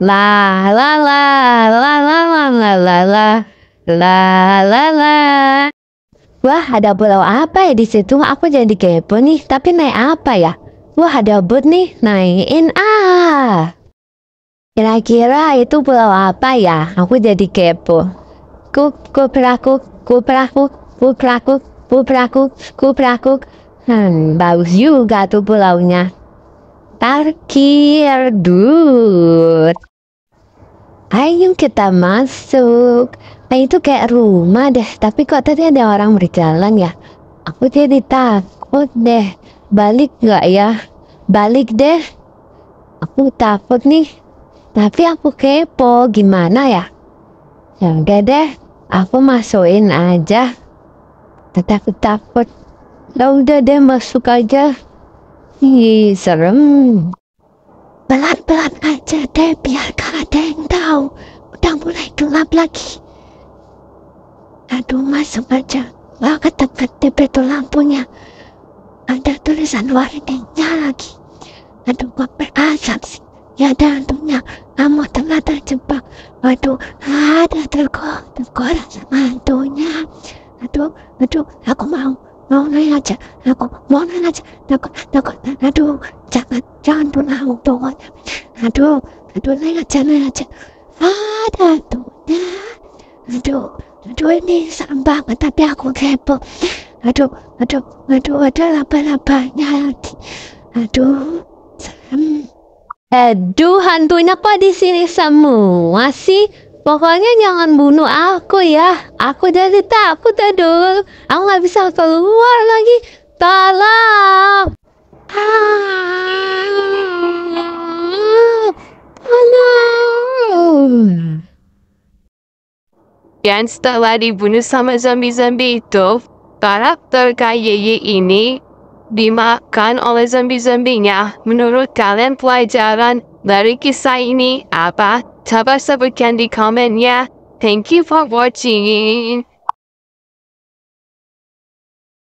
La la la la la la la la la la la la. Wah, ada pulau apa ya di situ? Aku jadi kepo nih, tapi naik apa ya? Wah, ada boat nih, naikin ah. Kira-kira itu pulau apa ya? Aku jadi kepo. Kup, kupraku, kupraku, kupraku, kupraku, kupraku. Hmm, bagus juga tuh pulaunya parkir dud ayo kita masuk nah itu kayak rumah deh tapi kok tadi ada orang berjalan ya aku jadi takut deh balik nggak ya balik deh aku takut nih tapi aku kepo gimana ya ya udah deh aku masukin aja tetap aku takut lah ya udah deh masuk aja Ye, serem. Pelan-pelan aja deh, biar kak ada yang tahu. Udah mulai gelap lagi. Aduh, mas aja. Bawa ke tempat tipe lampunya. Ada tulisan warningnya lagi. Aduh, gua berasap sih. Ya ada antunya. Kamu telah terjebak. Aduh, ada terkor. Terkor sama antunya. Aduh, aduh, aku mau. Mau Mohonlah aja, nak aku mohonlah aja, aku aku aduh, jangan jangan pernah untuk aduh, aduh lagi aja lagi aja, ada tu, aduh, aduh ini sambal, tapi aku kepo, aduh, aduh, aduh ada apa apanya lagi, aduh, aduh hantunya apa di sini semua sih? Pokoknya jangan bunuh aku ya. Aku jadi takut aduh. Aku nggak bisa keluar lagi. Tolong. Tolong. Dan setelah dibunuh sama zombie-zombie itu, karakter KYY ini dimakan oleh zombie-zombinya. Menurut kalian pelajaran dari kisah ini apa? 잡았어 candy comment yeah thank you for watching